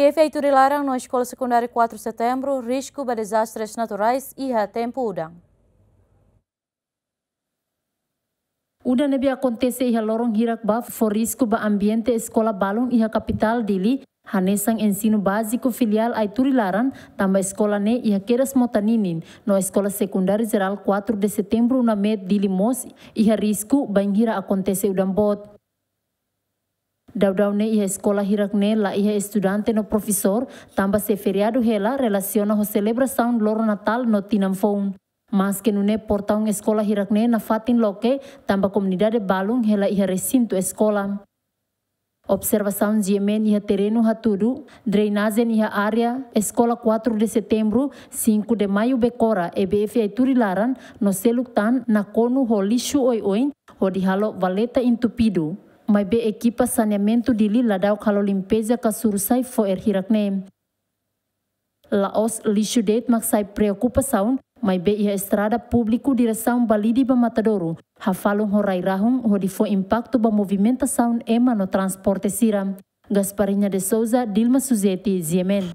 itu e dilarang no sekolah sekundari 4 September risiko risco de desastres naturais e a tempo udang. Uda nebe acontece iha lorong hirak ba for risco ba ambiente sekolah balon iha capital dili Hanesang ensino básico filial Aiturilaran, tamba escola ne ia keras motaninin, no escola sekundari geral 4 de setembro na med dili mos ia risco banhira udang udambot. Daudau ne iha eskola hirak ne la iha estudante no profesor tamba se feriado hela relaciona ho celebração loro natal no Tinamfon. Mas que nune porta un eskola hirak ne na fatin loke, tamba comunidade balung hela ia recinto escola. Observação de Yemen ia terreno haturu, drenagem iha área, escola 4 de setembro, 5 de maio Becora, EBF turilaran no seluk tan, na oi-oi ho dihalo Valeta pidu. Mai be equipa saneamento di Lila dau kalau limpeza ka sursai fo er hirak nem. Laos lixo det mak sai preocupa saun mai be ia e estrada di direção balidi ba doru hafalung horai rahum hori fo impacto ba saun ema no transporte siram. Gasparinha de Souza, Dilma Suzeti Ziemen.